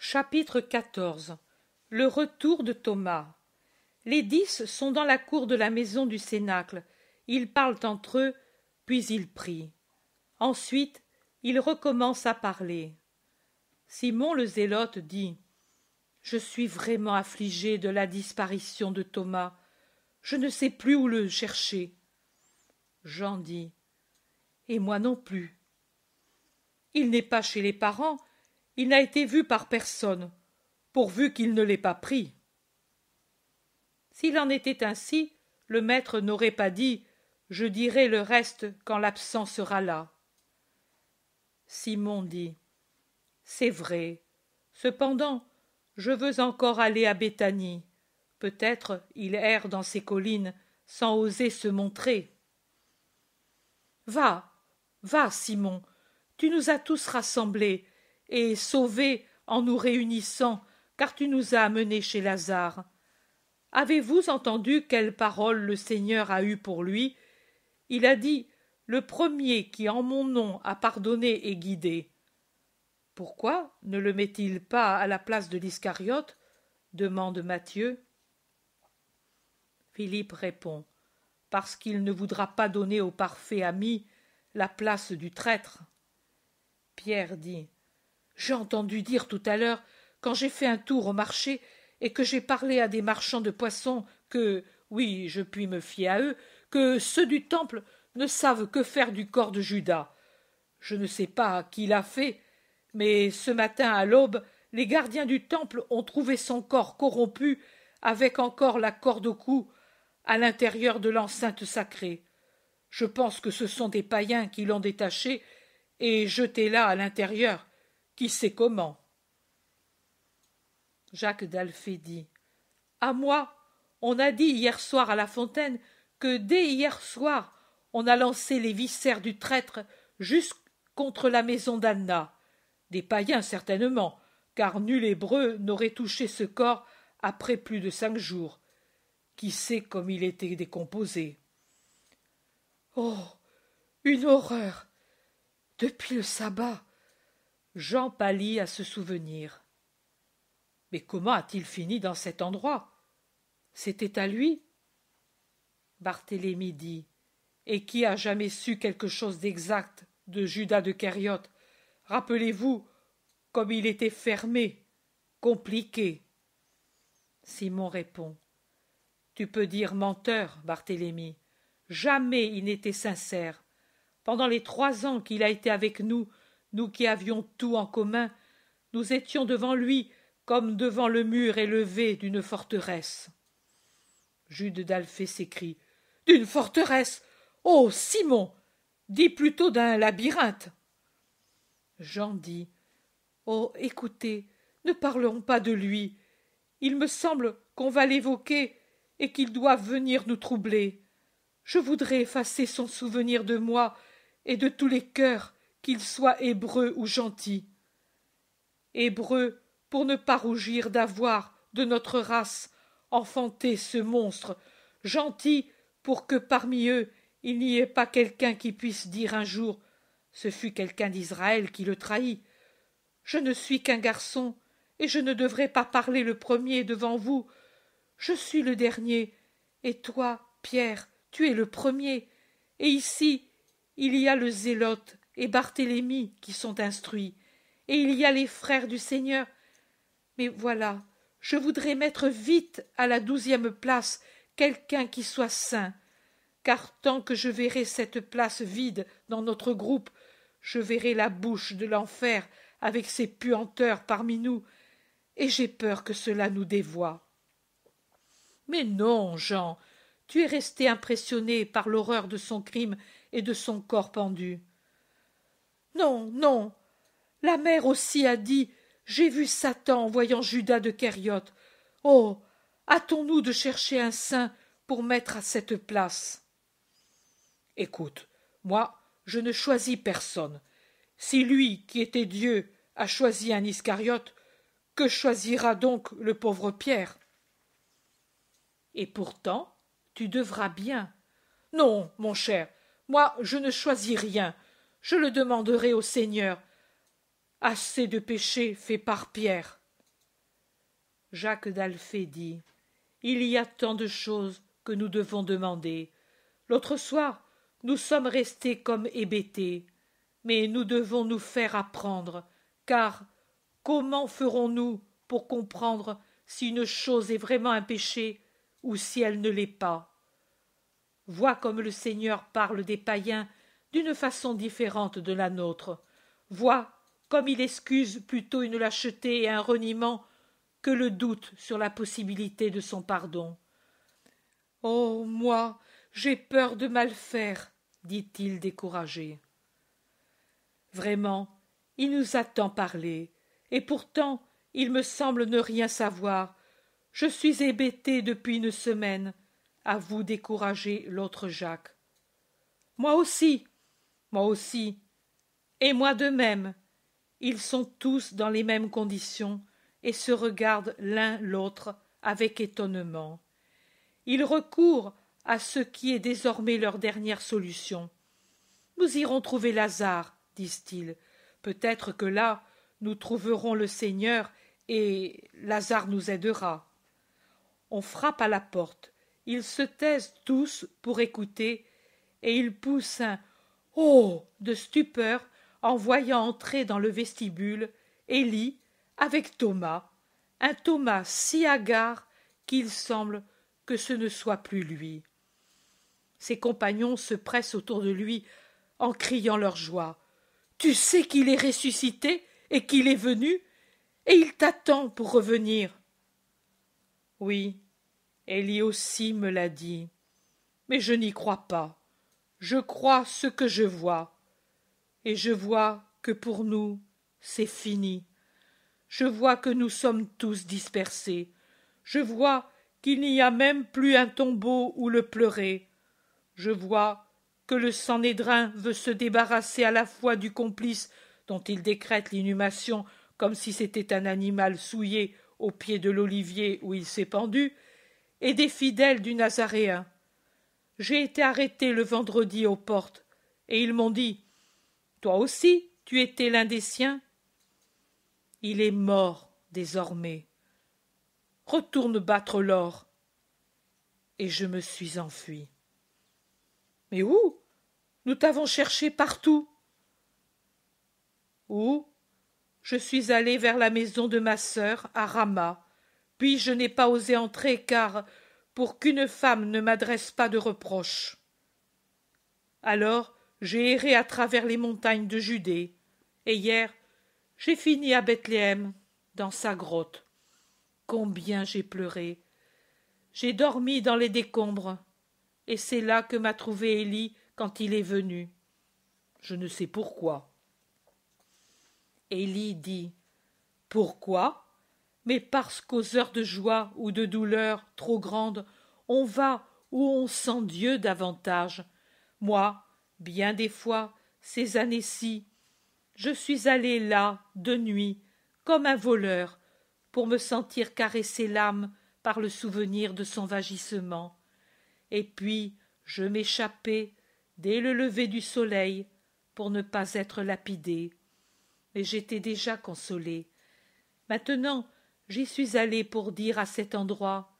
Chapitre XIV Le retour de Thomas. Les dix sont dans la cour de la maison du Cénacle. Ils parlent entre eux, puis ils prient. Ensuite, ils recommencent à parler. Simon le Zélote dit Je suis vraiment affligé de la disparition de Thomas. Je ne sais plus où le chercher. Jean dit Et moi non plus. Il n'est pas chez les parents, il n'a été vu par personne, pourvu qu'il ne l'ait pas pris. S'il en était ainsi, le maître n'aurait pas dit Je dirai le reste quand l'absent sera là. Simon dit C'est vrai. Cependant, je veux encore aller à Béthanie. Peut-être il erre dans ces collines sans oser se montrer. Va, va, Simon, tu nous as tous rassemblés et sauvé en nous réunissant, car tu nous as amenés chez Lazare. Avez-vous entendu quelles paroles le Seigneur a eues pour lui Il a dit Le premier qui en mon nom a pardonné et guidé. Pourquoi ne le met-il pas à la place de l'Iscariote demande Matthieu. Philippe répond Parce qu'il ne voudra pas donner au parfait ami la place du traître. Pierre dit j'ai entendu dire tout à l'heure, quand j'ai fait un tour au marché, et que j'ai parlé à des marchands de poissons que, oui, je puis me fier à eux, que ceux du temple ne savent que faire du corps de Judas. Je ne sais pas qui l'a fait, mais ce matin à l'aube, les gardiens du temple ont trouvé son corps corrompu avec encore la corde au cou à l'intérieur de l'enceinte sacrée. Je pense que ce sont des païens qui l'ont détaché et jeté là à l'intérieur qui sait comment. Jacques d'Alphée dit À moi, on a dit hier soir à la fontaine que dès hier soir, on a lancé les viscères du traître jusque contre la maison d'Anna. Des païens certainement, car nul hébreu n'aurait touché ce corps après plus de cinq jours. Qui sait comme il était décomposé. Oh. Une horreur. Depuis le sabbat. Jean pâlit à ce souvenir. Mais comment a-t-il fini dans cet endroit C'était à lui Barthélemy dit Et qui a jamais su quelque chose d'exact de Judas de Cariote Rappelez-vous, comme il était fermé, compliqué. Simon répond Tu peux dire menteur, Barthélemy. Jamais il n'était sincère. Pendant les trois ans qu'il a été avec nous, nous qui avions tout en commun, nous étions devant lui comme devant le mur élevé d'une forteresse. Jude d'Alphée s'écrie. D'une forteresse. Oh. Simon. Dis plutôt d'un labyrinthe. Jean dit. Oh. Écoutez, ne parlons pas de lui. Il me semble qu'on va l'évoquer et qu'il doit venir nous troubler. Je voudrais effacer son souvenir de moi et de tous les cœurs qu'il soit hébreu ou gentil, Hébreux pour ne pas rougir d'avoir, de notre race, enfanté ce monstre, gentil pour que parmi eux il n'y ait pas quelqu'un qui puisse dire un jour ce fut quelqu'un d'Israël qui le trahit. Je ne suis qu'un garçon, et je ne devrais pas parler le premier devant vous. Je suis le dernier, et toi, Pierre, tu es le premier, et ici il y a le zélote et Barthélemy qui sont instruits, et il y a les frères du Seigneur. Mais voilà, je voudrais mettre vite à la douzième place quelqu'un qui soit saint, car tant que je verrai cette place vide dans notre groupe, je verrai la bouche de l'enfer avec ses puanteurs parmi nous, et j'ai peur que cela nous dévoie. Mais non, Jean, tu es resté impressionné par l'horreur de son crime et de son corps pendu. Non, non. La mère aussi a dit J'ai vu Satan en voyant Judas de Kériote. Oh hâtons-nous de chercher un saint pour mettre à cette place. Écoute, moi, je ne choisis personne. Si lui, qui était Dieu, a choisi un Iscariote, que choisira donc le pauvre Pierre Et pourtant, tu devras bien. Non, mon cher, moi, je ne choisis rien je le demanderai au Seigneur. Assez de péchés faits par Pierre. Jacques d'Alphée dit Il y a tant de choses que nous devons demander. L'autre soir, nous sommes restés comme hébétés. Mais nous devons nous faire apprendre, car comment ferons-nous pour comprendre si une chose est vraiment un péché ou si elle ne l'est pas Vois comme le Seigneur parle des païens d'une façon différente de la nôtre. Vois comme il excuse plutôt une lâcheté et un reniement que le doute sur la possibilité de son pardon. Oh, moi, j'ai peur de mal faire, dit-il découragé. Vraiment, il nous a tant parlé, et pourtant il me semble ne rien savoir. Je suis hébété depuis une semaine, à vous décourager l'autre Jacques. Moi aussi, moi aussi. Et moi de même. Ils sont tous dans les mêmes conditions et se regardent l'un l'autre avec étonnement. Ils recourent à ce qui est désormais leur dernière solution. Nous irons trouver Lazare, disent-ils. Peut-être que là, nous trouverons le Seigneur et Lazare nous aidera. On frappe à la porte. Ils se taisent tous pour écouter et ils poussent un oh de stupeur en voyant entrer dans le vestibule Élie avec Thomas, un Thomas si hagard qu'il semble que ce ne soit plus lui. Ses compagnons se pressent autour de lui en criant leur joie. Tu sais qu'il est ressuscité et qu'il est venu, et il t'attend pour revenir. Oui, Élie aussi me l'a dit, mais je n'y crois pas je crois ce que je vois, et je vois que pour nous c'est fini. Je vois que nous sommes tous dispersés. Je vois qu'il n'y a même plus un tombeau où le pleurer. Je vois que le sanédrin veut se débarrasser à la fois du complice dont il décrète l'inhumation comme si c'était un animal souillé au pied de l'olivier où il s'est pendu, et des fidèles du Nazaréen. J'ai été arrêté le vendredi aux portes, et ils m'ont dit Toi aussi, tu étais l'un des siens. Il est mort désormais. Retourne battre l'or. Et je me suis enfui. Mais où Nous t'avons cherché partout. Où Je suis allé vers la maison de ma sœur à Rama, puis je n'ai pas osé entrer car pour qu'une femme ne m'adresse pas de reproches. Alors j'ai erré à travers les montagnes de Judée, et hier j'ai fini à Bethléem, dans sa grotte. Combien j'ai pleuré. J'ai dormi dans les décombres, et c'est là que m'a trouvé Élie quand il est venu. Je ne sais pourquoi. Élie dit. Pourquoi? mais parce qu'aux heures de joie ou de douleur trop grandes, on va où on sent Dieu davantage. Moi, bien des fois, ces années-ci, je suis allé là, de nuit, comme un voleur, pour me sentir caresser l'âme par le souvenir de son vagissement. Et puis, je m'échappais dès le lever du soleil pour ne pas être lapidé. Mais j'étais déjà consolé. Maintenant, j'y suis allé pour dire à cet endroit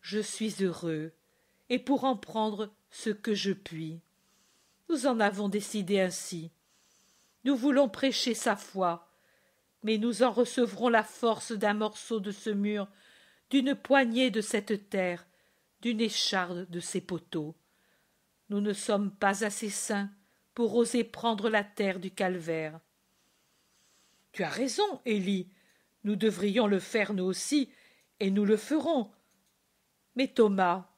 je suis heureux et pour en prendre ce que je puis nous en avons décidé ainsi nous voulons prêcher sa foi mais nous en recevrons la force d'un morceau de ce mur d'une poignée de cette terre d'une écharde de ces poteaux nous ne sommes pas assez saints pour oser prendre la terre du calvaire tu as raison élie nous devrions le faire nous aussi, et nous le ferons. Mais Thomas.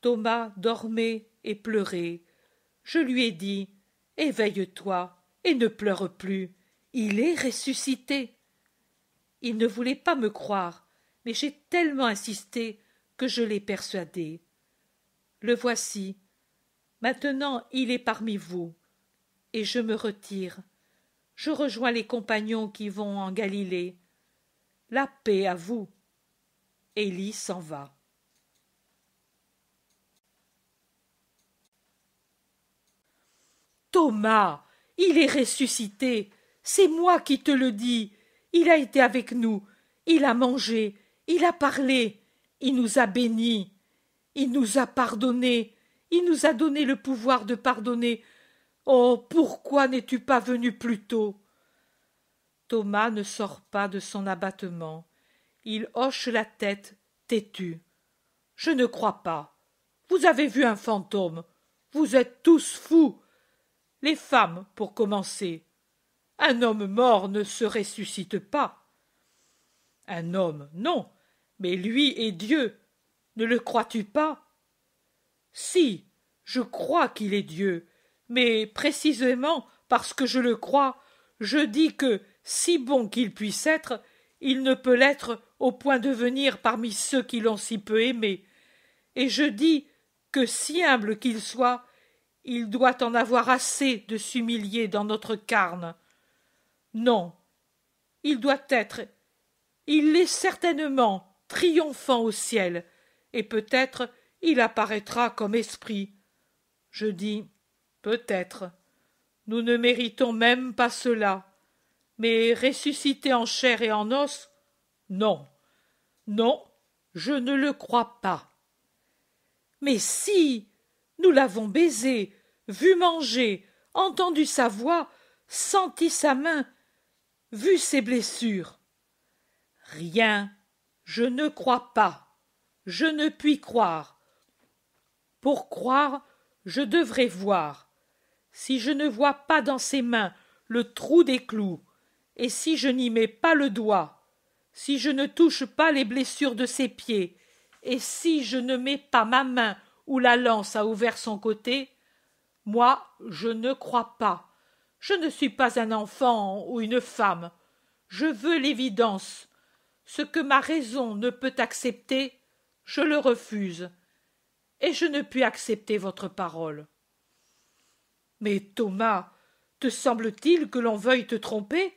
Thomas dormait et pleurait. Je lui ai dit Éveille-toi et ne pleure plus. Il est ressuscité. Il ne voulait pas me croire, mais j'ai tellement insisté que je l'ai persuadé. Le voici. Maintenant il est parmi vous. Et je me retire. Je rejoins les compagnons qui vont en Galilée. La paix à vous. Élie s'en va. Thomas, il est ressuscité. C'est moi qui te le dis. Il a été avec nous. Il a mangé. Il a parlé. Il nous a bénis. Il nous a pardonné. Il nous a donné le pouvoir de pardonner Oh. Pourquoi n'es tu pas venu plus tôt? Thomas ne sort pas de son abattement. Il hoche la tête, têtu. Je ne crois pas. Vous avez vu un fantôme. Vous êtes tous fous. Les femmes, pour commencer. Un homme mort ne se ressuscite pas. Un homme, non, mais lui est Dieu. Ne le crois-tu pas Si, je crois qu'il est Dieu, mais précisément parce que je le crois, je dis que, si bon qu'il puisse être, il ne peut l'être au point de venir parmi ceux qui l'ont si peu aimé. Et je dis que, si humble qu'il soit, il doit en avoir assez de s'humilier dans notre carne. Non, il doit être, il l'est certainement, triomphant au ciel, et peut-être il apparaîtra comme esprit. Je dis Peut-être. Nous ne méritons même pas cela. Mais ressuscité en chair et en os Non. Non, je ne le crois pas. Mais si Nous l'avons baisé, vu manger, entendu sa voix, senti sa main, vu ses blessures. Rien. Je ne crois pas. Je ne puis croire. Pour croire, je devrais voir si je ne vois pas dans ses mains le trou des clous, et si je n'y mets pas le doigt, si je ne touche pas les blessures de ses pieds, et si je ne mets pas ma main où la lance a ouvert son côté, moi je ne crois pas. Je ne suis pas un enfant ou une femme. Je veux l'évidence. Ce que ma raison ne peut accepter, je le refuse. Et je ne puis accepter votre parole. Mais Thomas, te semble-t-il que l'on veuille te tromper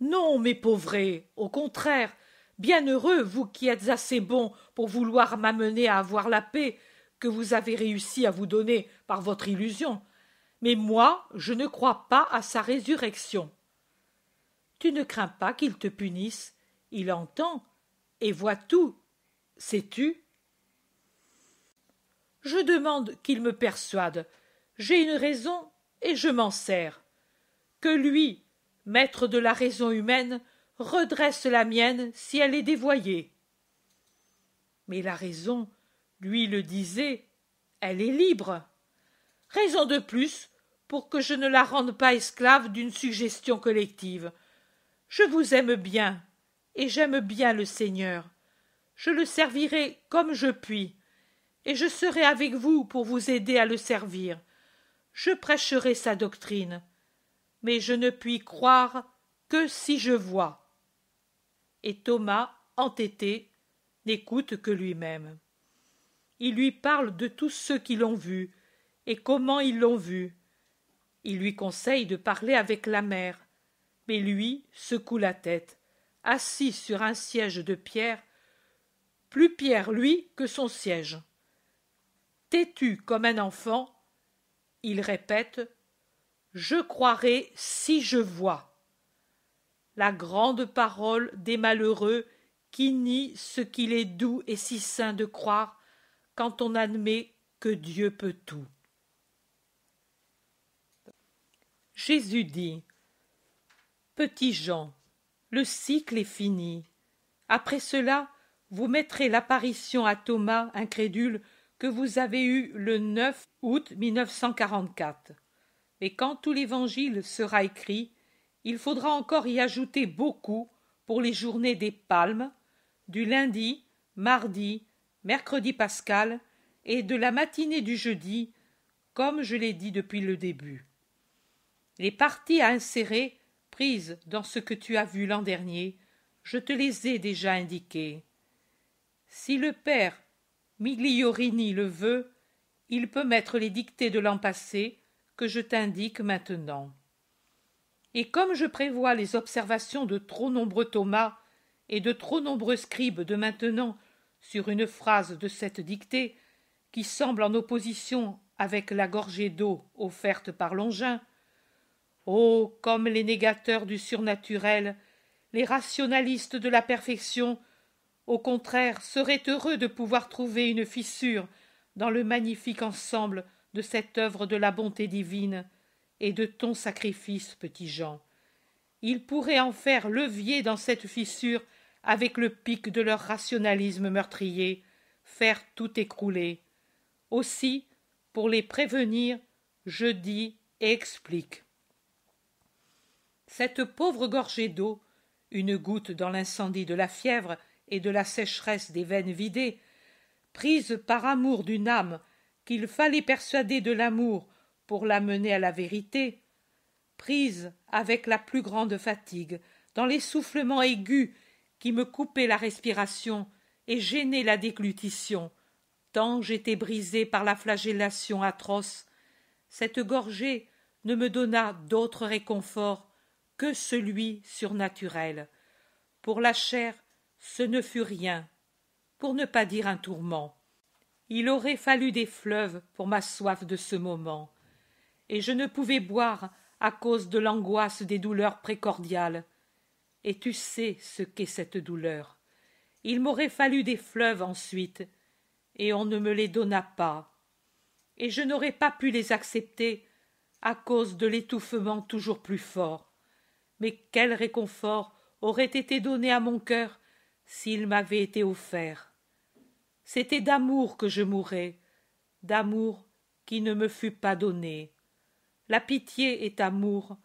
Non, mes pauvres, au contraire, bien heureux, vous qui êtes assez bon pour vouloir m'amener à avoir la paix que vous avez réussi à vous donner par votre illusion. Mais moi, je ne crois pas à sa résurrection. Tu ne crains pas qu'il te punisse, il entend et voit tout, sais-tu Je demande qu'il me persuade j'ai une raison et je m'en sers. Que lui, maître de la raison humaine, redresse la mienne si elle est dévoyée. Mais la raison, lui le disait, elle est libre. Raison de plus pour que je ne la rende pas esclave d'une suggestion collective. Je vous aime bien, et j'aime bien le Seigneur. Je le servirai comme je puis, et je serai avec vous pour vous aider à le servir je prêcherai sa doctrine, mais je ne puis croire que si je vois. Et Thomas, entêté, n'écoute que lui-même. Il lui parle de tous ceux qui l'ont vu et comment ils l'ont vu. Il lui conseille de parler avec la mère, mais lui secoue la tête, assis sur un siège de pierre, plus pierre lui que son siège. Têtu comme un enfant, il répète Je croirai si je vois. La grande parole des malheureux qui nie ce qu'il est doux et si sain de croire quand on admet que Dieu peut tout. Jésus dit Petit Jean, le cycle est fini. Après cela, vous mettrez l'apparition à Thomas incrédule que vous avez eu le 9 août 1944. Mais quand tout l'Évangile sera écrit, il faudra encore y ajouter beaucoup pour les journées des palmes, du lundi, mardi, mercredi pascal et de la matinée du jeudi, comme je l'ai dit depuis le début. Les parties à insérer prises dans ce que tu as vu l'an dernier, je te les ai déjà indiquées. Si le Père Migliorini le veut, il peut mettre les dictées de l'an passé que je t'indique maintenant. Et comme je prévois les observations de trop nombreux Thomas et de trop nombreux scribes de maintenant sur une phrase de cette dictée qui semble en opposition avec la gorgée d'eau offerte par Longin, oh comme les négateurs du surnaturel, les rationalistes de la perfection au contraire, serait heureux de pouvoir trouver une fissure dans le magnifique ensemble de cette œuvre de la bonté divine et de ton sacrifice, petit Jean. Ils pourraient en faire levier dans cette fissure avec le pic de leur rationalisme meurtrier, faire tout écrouler. Aussi, pour les prévenir, je dis et explique. Cette pauvre gorgée d'eau, une goutte dans l'incendie de la fièvre, et de la sécheresse des veines vidées, prise par amour d'une âme qu'il fallait persuader de l'amour pour l'amener à la vérité, prise avec la plus grande fatigue, dans l'essoufflement aigu qui me coupait la respiration et gênait la déglutition, tant j'étais brisé par la flagellation atroce, cette gorgée ne me donna d'autre réconfort que celui surnaturel. Pour la chair, ce ne fut rien, pour ne pas dire un tourment. Il aurait fallu des fleuves pour ma soif de ce moment, et je ne pouvais boire à cause de l'angoisse des douleurs précordiales. Et tu sais ce qu'est cette douleur. Il m'aurait fallu des fleuves ensuite, et on ne me les donna pas. Et je n'aurais pas pu les accepter à cause de l'étouffement toujours plus fort. Mais quel réconfort aurait été donné à mon cœur s'il m'avait été offert. C'était d'amour que je mourais, d'amour qui ne me fut pas donné. La pitié est amour,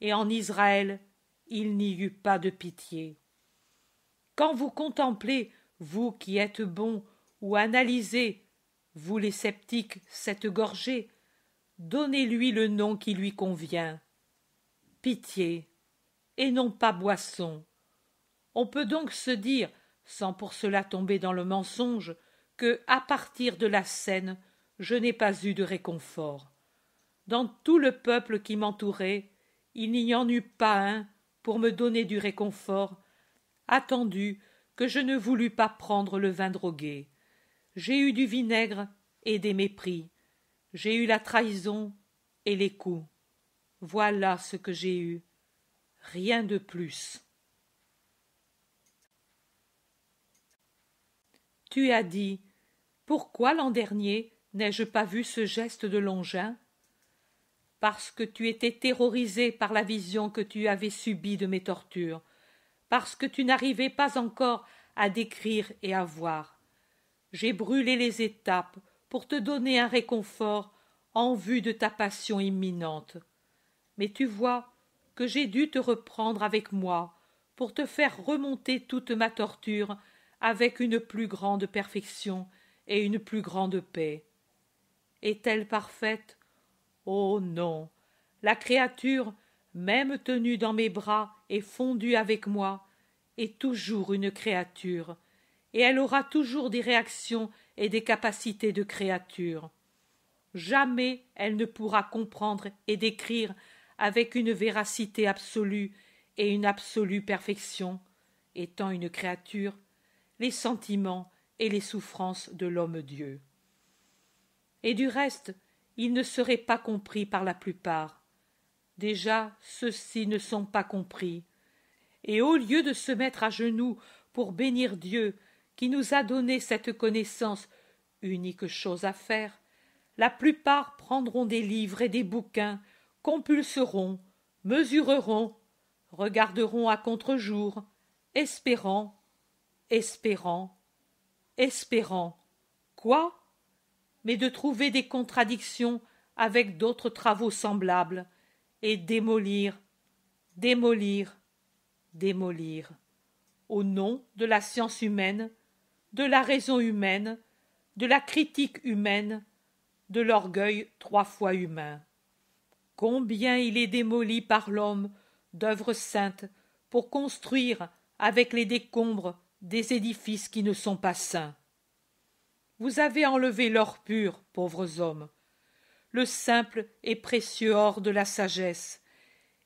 et en Israël il n'y eut pas de pitié. Quand vous contemplez, vous qui êtes bons, ou analysez, vous les sceptiques, cette gorgée, donnez-lui le nom qui lui convient. Pitié, et non pas boisson. On peut donc se dire, sans pour cela tomber dans le mensonge, que, à partir de la scène, je n'ai pas eu de réconfort. Dans tout le peuple qui m'entourait, il n'y en eut pas un pour me donner du réconfort, attendu que je ne voulus pas prendre le vin drogué. J'ai eu du vinaigre et des mépris. J'ai eu la trahison et les coups. Voilà ce que j'ai eu. Rien de plus. Tu as dit Pourquoi l'an dernier n'ai-je pas vu ce geste de Longin Parce que tu étais terrorisé par la vision que tu avais subie de mes tortures, parce que tu n'arrivais pas encore à décrire et à voir. J'ai brûlé les étapes pour te donner un réconfort en vue de ta passion imminente. Mais tu vois que j'ai dû te reprendre avec moi pour te faire remonter toute ma torture avec une plus grande perfection et une plus grande paix. Est-elle parfaite Oh non La créature, même tenue dans mes bras et fondue avec moi, est toujours une créature, et elle aura toujours des réactions et des capacités de créature. Jamais elle ne pourra comprendre et décrire avec une véracité absolue et une absolue perfection, étant une créature les sentiments et les souffrances de l'homme Dieu. Et du reste, ils ne seraient pas compris par la plupart. Déjà ceux-ci ne sont pas compris. Et au lieu de se mettre à genoux pour bénir Dieu qui nous a donné cette connaissance, unique chose à faire, la plupart prendront des livres et des bouquins, compulseront, mesureront, regarderont à contre-jour, espérant espérant espérant quoi mais de trouver des contradictions avec d'autres travaux semblables et démolir démolir démolir au nom de la science humaine de la raison humaine de la critique humaine de l'orgueil trois fois humain combien il est démoli par l'homme d'œuvres saintes pour construire avec les décombres des édifices qui ne sont pas saints. Vous avez enlevé l'or pur, pauvres hommes, le simple et précieux or de la sagesse,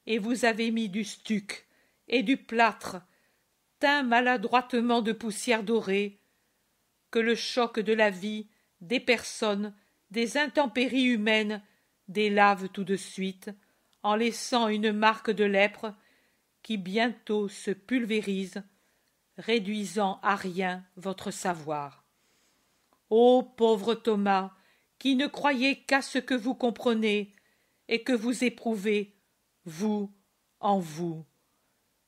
et vous avez mis du stuc et du plâtre, teint maladroitement de poussière dorée, que le choc de la vie, des personnes, des intempéries humaines, délave tout de suite, en laissant une marque de lèpre qui bientôt se pulvérise réduisant à rien votre savoir. Ô pauvre Thomas, qui ne croyez qu'à ce que vous comprenez et que vous éprouvez, vous, en vous.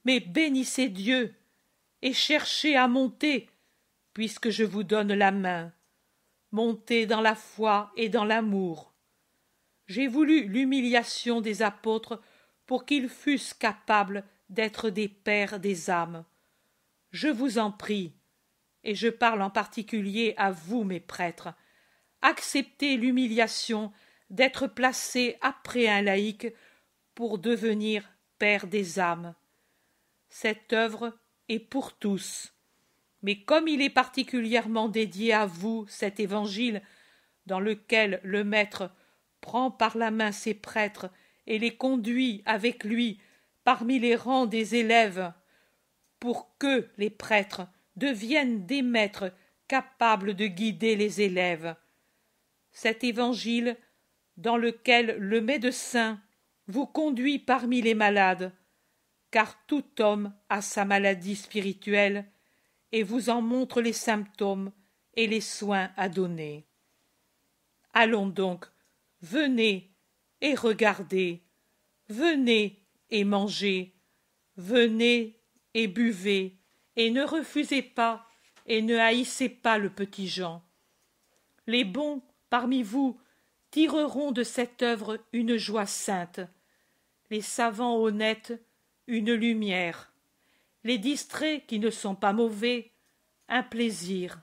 Mais bénissez Dieu et cherchez à monter, puisque je vous donne la main. Montez dans la foi et dans l'amour. J'ai voulu l'humiliation des apôtres pour qu'ils fussent capables d'être des pères des âmes. Je vous en prie, et je parle en particulier à vous, mes prêtres, acceptez l'humiliation d'être placé après un laïc pour devenir père des âmes. Cette œuvre est pour tous. Mais comme il est particulièrement dédié à vous cet évangile, dans lequel le Maître prend par la main ses prêtres et les conduit avec lui parmi les rangs des élèves pour que les prêtres deviennent des maîtres capables de guider les élèves. Cet évangile dans lequel le médecin vous conduit parmi les malades, car tout homme a sa maladie spirituelle et vous en montre les symptômes et les soins à donner. Allons donc, venez et regardez, venez et mangez, venez et buvez, et ne refusez pas, et ne haïssez pas le petit Jean. Les bons parmi vous tireront de cette œuvre une joie sainte, les savants honnêtes une lumière, les distraits qui ne sont pas mauvais un plaisir,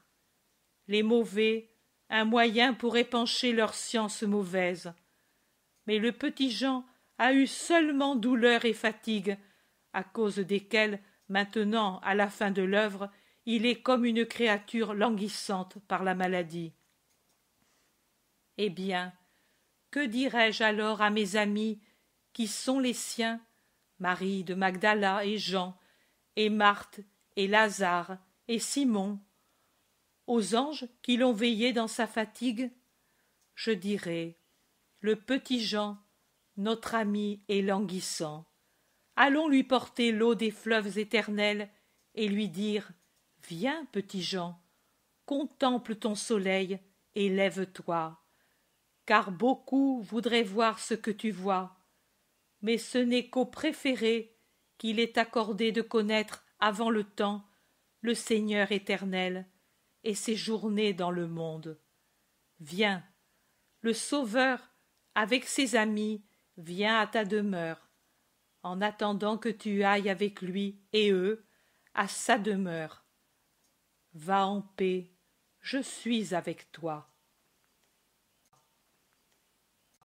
les mauvais un moyen pour épancher leur science mauvaise. Mais le petit Jean a eu seulement douleur et fatigue, à cause desquelles maintenant à la fin de l'œuvre il est comme une créature languissante par la maladie eh bien que dirais-je alors à mes amis qui sont les siens marie de magdala et jean et marthe et lazare et simon aux anges qui l'ont veillé dans sa fatigue je dirai le petit jean notre ami est languissant allons lui porter l'eau des fleuves éternels et lui dire Viens, petit Jean, contemple ton soleil et lève-toi, car beaucoup voudraient voir ce que tu vois, mais ce n'est qu'au préféré qu'il est accordé de connaître avant le temps le Seigneur éternel et ses journées dans le monde. Viens, le Sauveur, avec ses amis, vient à ta demeure en attendant que tu ailles avec lui et eux à sa demeure. Va en paix, je suis avec toi.